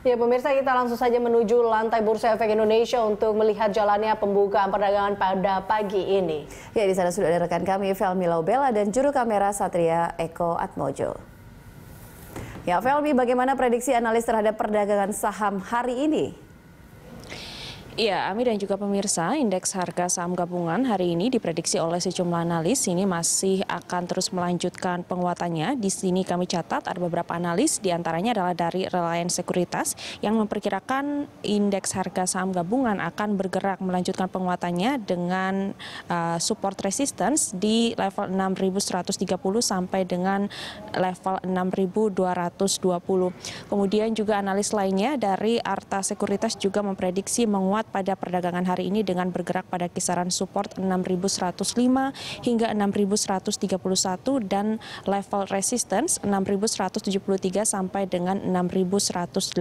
Ya pemirsa kita langsung saja menuju lantai Bursa Efek Indonesia untuk melihat jalannya pembukaan perdagangan pada pagi ini. Ya di sana sudah ada rekan kami Felmi Laubela dan juru kamera Satria Eko Atmojo. Ya Felmi bagaimana prediksi analis terhadap perdagangan saham hari ini? Ya, Ami dan juga pemirsa, indeks harga saham gabungan hari ini diprediksi oleh sejumlah analis ini masih akan terus melanjutkan penguatannya. Di sini kami catat ada beberapa analis, diantaranya adalah dari Reliance Sekuritas yang memperkirakan indeks harga saham gabungan akan bergerak melanjutkan penguatannya dengan uh, support resistance di level 6.130 sampai dengan level 6.220. Kemudian juga analis lainnya dari Arta Sekuritas juga memprediksi menguat pada perdagangan hari ini dengan bergerak pada kisaran support 6.105 hingga 6.131 dan level resistance 6.173 sampai dengan 6.185.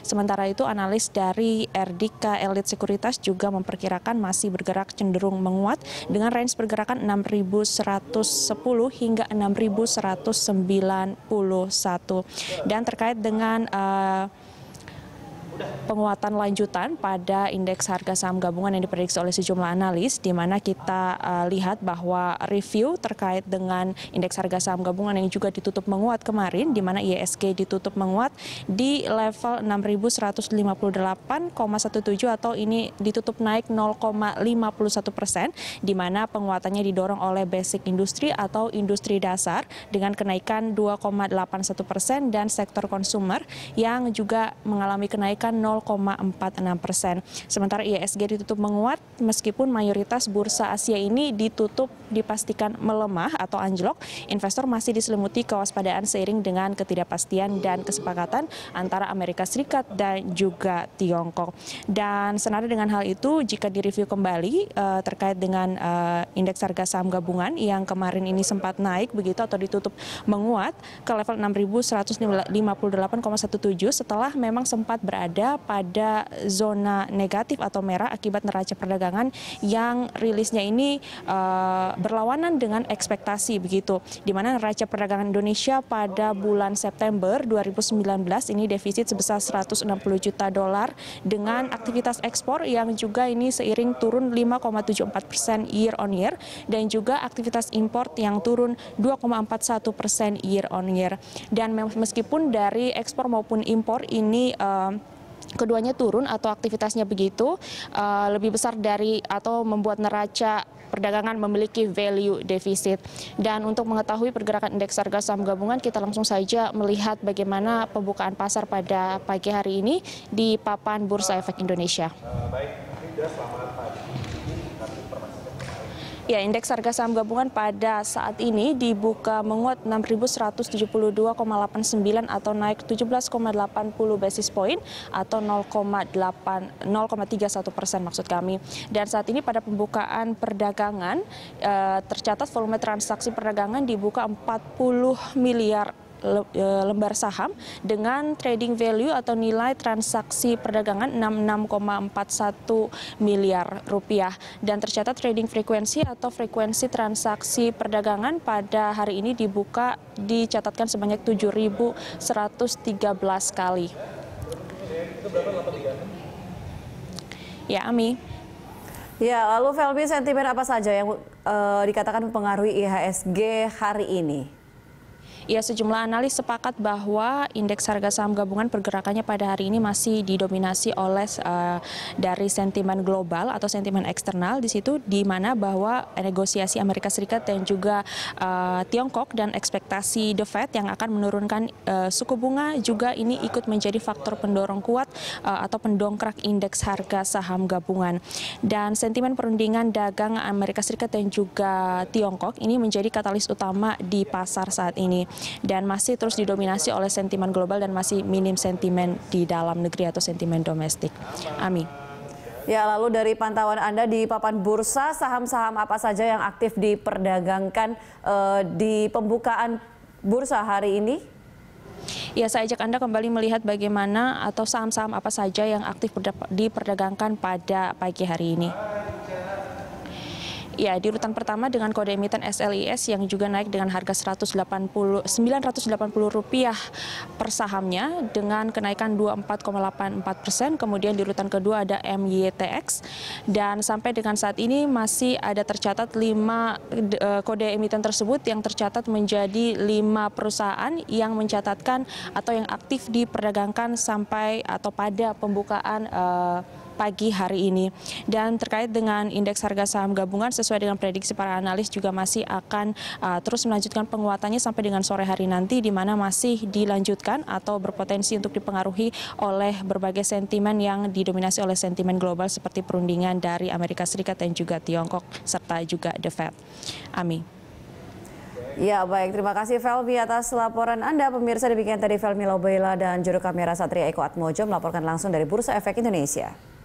Sementara itu analis dari RDK Elite Sekuritas juga memperkirakan masih bergerak cenderung menguat dengan range pergerakan 6.110 hingga 6.191. Dan terkait dengan uh, penguatan lanjutan pada indeks harga saham gabungan yang diprediksi oleh sejumlah analis, di mana kita uh, lihat bahwa review terkait dengan indeks harga saham gabungan yang juga ditutup menguat kemarin, di mana ISG ditutup menguat di level 6.158,17 atau ini ditutup naik 0,51 persen, di mana penguatannya didorong oleh basic industri atau industri dasar dengan kenaikan 2,81 persen dan sektor konsumer yang juga mengalami kenaikan 0,46 persen. Sementara ISG ditutup menguat meskipun mayoritas bursa Asia ini ditutup dipastikan melemah atau anjlok. Investor masih diselimuti kewaspadaan seiring dengan ketidakpastian dan kesepakatan antara Amerika Serikat dan juga Tiongkok. Dan senada dengan hal itu, jika direview kembali uh, terkait dengan uh, indeks harga saham gabungan yang kemarin ini sempat naik begitu atau ditutup menguat ke level 6.158,17 setelah memang sempat berada berada pada zona negatif atau merah akibat neraca perdagangan yang rilisnya ini uh, berlawanan dengan ekspektasi begitu. Di mana neraca perdagangan Indonesia pada bulan September 2019 ini defisit sebesar 160 juta dolar dengan aktivitas ekspor yang juga ini seiring turun 5,74 persen year on year dan juga aktivitas import yang turun 2,41 persen year on year. Dan meskipun dari ekspor maupun impor ini uh, keduanya turun atau aktivitasnya begitu uh, lebih besar dari atau membuat neraca perdagangan memiliki value defisit. Dan untuk mengetahui pergerakan indeks harga saham gabungan kita langsung saja melihat bagaimana pembukaan pasar pada pagi hari ini di papan Bursa Efek Indonesia. Eh, baik, Ya, indeks harga saham gabungan pada saat ini dibuka menguat 6.172,89 atau naik 17,80 basis point atau 0,31 persen maksud kami. Dan saat ini pada pembukaan perdagangan eh, tercatat volume transaksi perdagangan dibuka 40 miliar E, lembar saham dengan trading value atau nilai transaksi perdagangan 66,41 miliar rupiah dan tercatat trading frekuensi atau frekuensi transaksi perdagangan pada hari ini dibuka dicatatkan sebanyak 7.113 kali. Ya, Ami. Ya, lalu Felby, sentimen apa saja yang uh, dikatakan mempengaruhi IHSG hari ini? Ya, sejumlah analis sepakat bahwa indeks harga saham gabungan pergerakannya pada hari ini masih didominasi oleh uh, dari sentimen global atau sentimen eksternal di situ di mana bahwa negosiasi Amerika Serikat dan juga uh, Tiongkok dan ekspektasi The Fed yang akan menurunkan uh, suku bunga juga ini ikut menjadi faktor pendorong kuat uh, atau pendongkrak indeks harga saham gabungan. Dan sentimen perundingan dagang Amerika Serikat dan juga Tiongkok ini menjadi katalis utama di pasar saat ini dan masih terus didominasi oleh sentimen global dan masih minim sentimen di dalam negeri atau sentimen domestik. Amin. Ya, lalu dari pantauan Anda di papan bursa, saham-saham apa saja yang aktif diperdagangkan eh, di pembukaan bursa hari ini? Ya, saya ajak Anda kembali melihat bagaimana atau saham-saham apa saja yang aktif diperdagangkan pada pagi hari ini. Ya, di urutan pertama dengan kode emiten SLIS yang juga naik dengan harga 180 980 per sahamnya dengan kenaikan 24,84 persen. Kemudian di urutan kedua ada MYTX dan sampai dengan saat ini masih ada tercatat 5 e, kode emiten tersebut yang tercatat menjadi 5 perusahaan yang mencatatkan atau yang aktif diperdagangkan sampai atau pada pembukaan uh, pagi hari ini. Dan terkait dengan indeks harga saham gabungan sesuai dengan prediksi para analis juga masih akan uh, terus melanjutkan penguatannya sampai dengan sore hari nanti di mana masih dilanjutkan atau berpotensi untuk dipengaruhi oleh berbagai sentimen yang didominasi oleh sentimen global seperti perundingan dari Amerika Serikat dan juga Tiongkok serta juga The Fed. Ami. Ya baik, terima kasih Felmi atas laporan Anda. Pemirsa demikian tadi Velmi Lobaila dan juru kamera Satria Eko Atmojo melaporkan langsung dari Bursa Efek Indonesia.